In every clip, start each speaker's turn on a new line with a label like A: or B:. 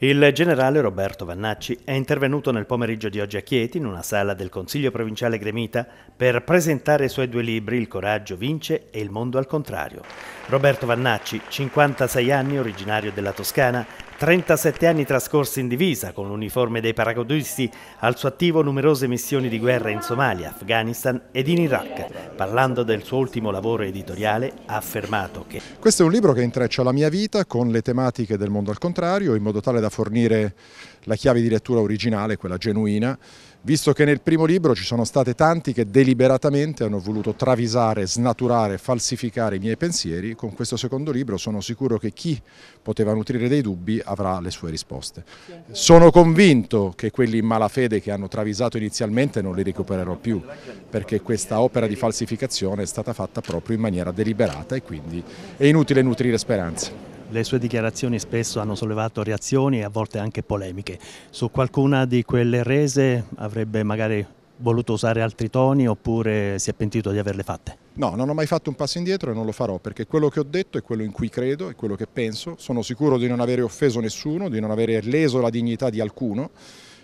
A: Il generale Roberto Vannacci è intervenuto nel pomeriggio di oggi a Chieti in una sala del Consiglio provinciale gremita per presentare i suoi due libri Il coraggio vince e Il mondo al contrario. Roberto Vannacci, 56 anni, originario della Toscana, 37 anni trascorsi in divisa con l'uniforme dei paracadutisti, al suo attivo numerose missioni di guerra in Somalia, Afghanistan ed in Iraq. Parlando del suo ultimo lavoro editoriale, ha affermato che
B: Questo è un libro che intreccia la mia vita con le tematiche del mondo al contrario, in modo tale da fornire la chiave di lettura originale, quella genuina, visto che nel primo libro ci sono state tanti che deliberatamente hanno voluto travisare, snaturare, falsificare i miei pensieri, con questo secondo libro sono sicuro che chi poteva nutrire dei dubbi avrà le sue risposte. Sono convinto che quelli in malafede che hanno travisato inizialmente non li recupererò più, perché questa opera di falsificazione semplificazione è stata fatta proprio in maniera
A: deliberata e quindi è inutile nutrire speranze. Le sue dichiarazioni spesso hanno sollevato reazioni e a volte anche polemiche. Su qualcuna di quelle rese avrebbe magari voluto usare altri toni oppure si è pentito di averle fatte?
B: No, non ho mai fatto un passo indietro e non lo farò perché quello che ho detto è quello in cui credo, è quello che penso. Sono sicuro di non avere offeso nessuno, di non avere leso la dignità di alcuno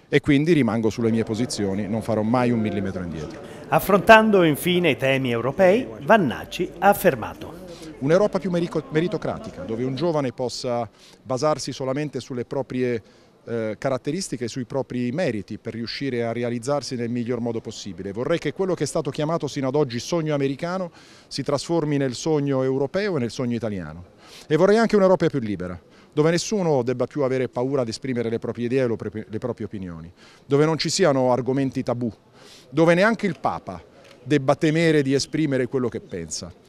B: e quindi rimango sulle mie posizioni, non farò mai un millimetro indietro. Affrontando infine i temi europei, Vannacci ha affermato Un'Europa più meritocratica, dove un giovane possa basarsi solamente sulle proprie eh, caratteristiche, sui propri meriti per riuscire a realizzarsi nel miglior modo possibile. Vorrei che quello che è stato chiamato sino ad oggi sogno americano si trasformi nel sogno europeo e nel sogno italiano. E vorrei anche un'Europa più libera dove nessuno debba più avere paura di esprimere le proprie idee o le proprie opinioni, dove non ci siano argomenti tabù, dove neanche il Papa debba temere di esprimere quello che pensa.